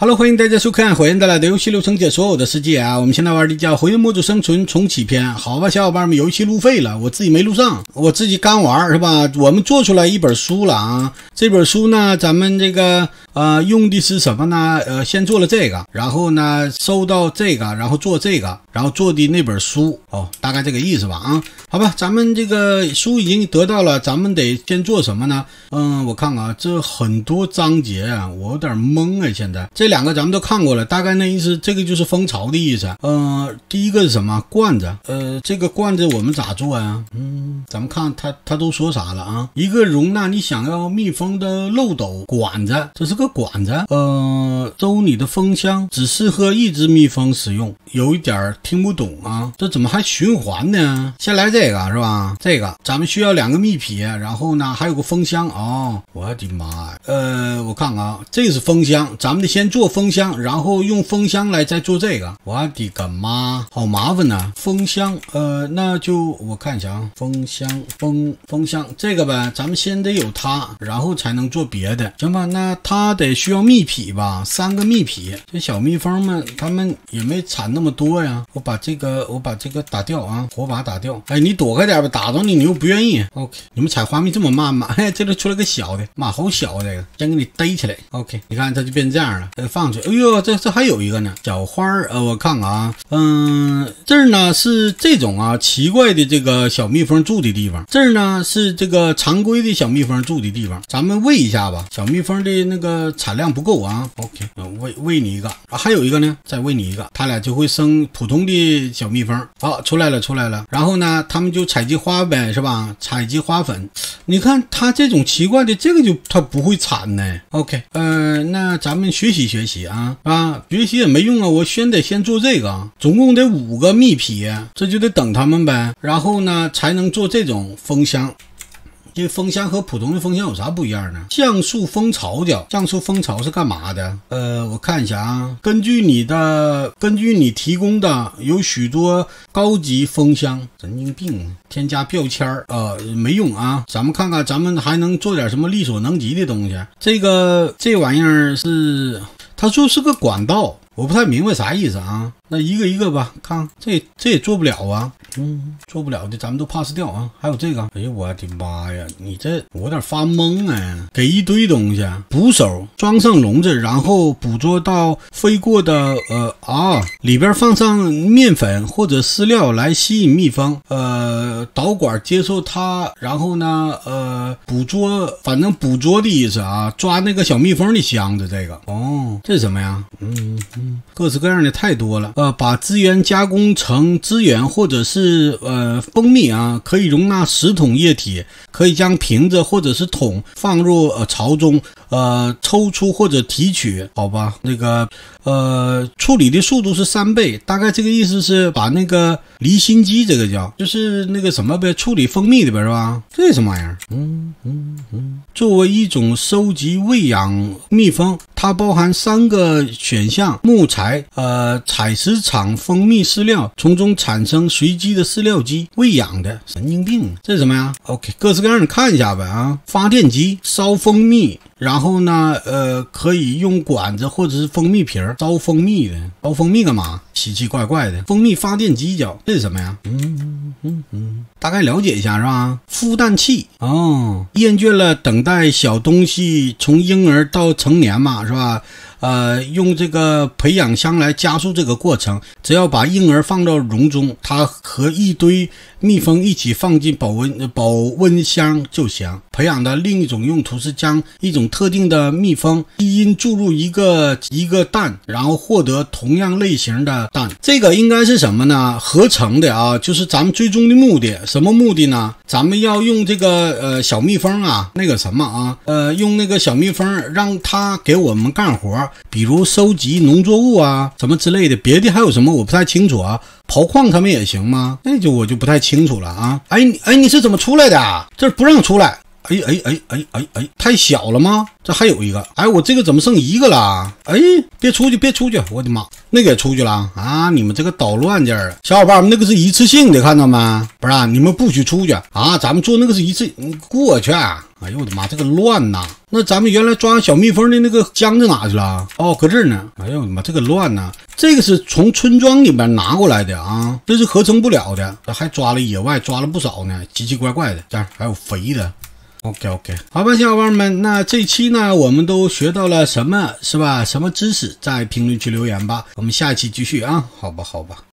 Hello，欢迎大家收看火焰带来的游戏流程解说《我的世界》啊，我们现在玩的叫《火焰模组生存重启篇》。好吧，小伙伴们，游戏录废了，我自己没录上，我自己刚玩是吧？我们做出来一本书了啊，这本书呢，咱们这个呃，用的是什么呢？呃，先做了这个，然后呢，收到这个，然后做这个，然后做的那本书哦，大概这个意思吧啊。好吧，咱们这个书已经得到了，咱们得先做什么呢？嗯，我看看，啊，这很多章节啊，我有点懵啊，现在这。两个咱们都看过了，大概那意思，这个就是蜂巢的意思。嗯，第一个是什么罐子？呃，这个罐子我们咋做呀？嗯，咱们看他他都说啥了啊？一个容纳你想要蜜蜂的漏斗管子，这是个管子。呃，都你的蜂箱只适合一只蜜蜂使用，有一点听不懂啊？这怎么还循环呢？先来这个是吧？这个咱们需要两个蜜皮，然后呢还有个蜂箱啊！我的妈呀！呃，我看看啊，这是蜂箱，咱们得先做。做蜂箱，然后用蜂箱来再做这个。我的个妈，好麻烦呐！蜂箱，呃，那就我看一下啊，蜂箱，蜂蜂箱这个呗，咱们先得有它，然后才能做别的，行吧？那它得需要蜜脾吧？三个蜜脾，这小蜜蜂们，他们也没产那么多呀。我把这个，我把这个打掉啊，火把打掉。哎，你躲开点吧，打着你，你又不愿意。OK，你们采花蜜这么慢吗？哎，这里出来个小的，妈好小啊！这个先给你逮起来。OK，你看它就变这样了。放出来！哎呦，这这还有一个呢，小花儿，呃，我看看啊，嗯，这儿呢是这种啊奇怪的这个小蜜蜂住的地方，这儿呢是这个常规的小蜜蜂住的地方，咱们喂一下吧，小蜜蜂的那个产量不够啊，OK，喂喂你一个，啊，还有一个呢，再喂你一个，它俩就会生普通的小蜜蜂。好，出来了出来了，然后呢，它们就采集花呗，是吧？采集花粉，你看它这种奇怪的这个就它不会产呢。OK，呃，那咱们学习学。学习啊啊！学习也没用啊！我先得先做这个，总共得五个蜜皮，这就得等他们呗。然后呢，才能做这种蜂箱。这蜂箱和普通的蜂箱有啥不一样呢？像素蜂巢的像素蜂巢是干嘛的？呃，我看一下啊，根据你的，根据你提供的，有许多高级蜂箱。神经病，添加标签儿啊，没用啊！咱们看看，咱们还能做点什么力所能及的东西？这个这玩意儿是。他就是个管道，我不太明白啥意思啊？那一个一个吧，看这这也做不了啊。嗯，做不了的，咱们都 pass 掉啊。还有这个，哎呀，我的妈呀，你这我有点发懵啊！给一堆东西，捕手装上笼子，然后捕捉到飞过的，呃啊，里边放上面粉或者饲料来吸引蜜蜂，呃，导管接受它，然后呢，呃，捕捉，反正捕捉的意思啊，抓那个小蜜蜂的箱子，这个。哦，这是什么呀？嗯嗯，各式各样的太多了。呃，把资源加工成资源，或者是。是呃，蜂蜜啊，可以容纳十桶液体，可以将瓶子或者是桶放入呃槽中，呃，抽出或者提取，好吧，那个。呃，处理的速度是三倍，大概这个意思是把那个离心机，这个叫就是那个什么呗，处理蜂蜜的呗，是吧？这什么玩意儿？嗯嗯嗯。作为一种收集喂养蜜蜂，它包含三个选项：木材、呃，采石场、蜂蜜饲料，从中产生随机的饲料机喂养的。神经病，这是什么呀？OK，各式各样，你看一下呗啊。发电机烧蜂蜜。然后呢？呃，可以用管子或者是蜂蜜瓶儿招蜂蜜的，招蜂蜜干嘛？奇奇怪怪的，蜂蜜发电机叫，这是什么呀？嗯嗯嗯嗯，大概了解一下是吧？孵蛋器哦，厌倦了等待小东西从婴儿到成年嘛，是吧？呃，用这个培养箱来加速这个过程，只要把婴儿放到笼中，它和一堆蜜蜂一起放进保温保温箱就行。培养的另一种用途是将一种特定的蜜蜂基因注入一个一个蛋，然后获得同样类型的蛋。这个应该是什么呢？合成的啊，就是咱们最终的目的。什么目的呢？咱们要用这个呃小蜜蜂啊，那个什么啊，呃，用那个小蜜蜂让它给我们干活。比如收集农作物啊，什么之类的，别的还有什么我不太清楚啊。刨矿他们也行吗？那就我就不太清楚了啊。哎，哎，你是怎么出来的？这不让出来。哎哎哎哎哎哎，太小了吗？这还有一个。哎，我这个怎么剩一个了？哎，别出去，别出去！我的妈，那个也出去了啊！你们这个捣乱劲儿，小伙伴们那个是一次性的，看到没？不啊，你们不许出去啊！咱们做那个是一次，你过去。哎呦我的妈，这个乱呐！那咱们原来抓小蜜蜂的那个浆子哪去了？哦，搁这儿呢。哎呦我的妈，这个乱呐！这个是从村庄里面拿过来的啊，这是合成不了的。还抓了野外，抓了不少呢，奇奇怪怪的。这儿还有肥的。OK OK，好吧，小伙伴们，那这期呢，我们都学到了什么？是吧？什么知识？在评论区留言吧。我们下一期继续啊，好吧，好吧。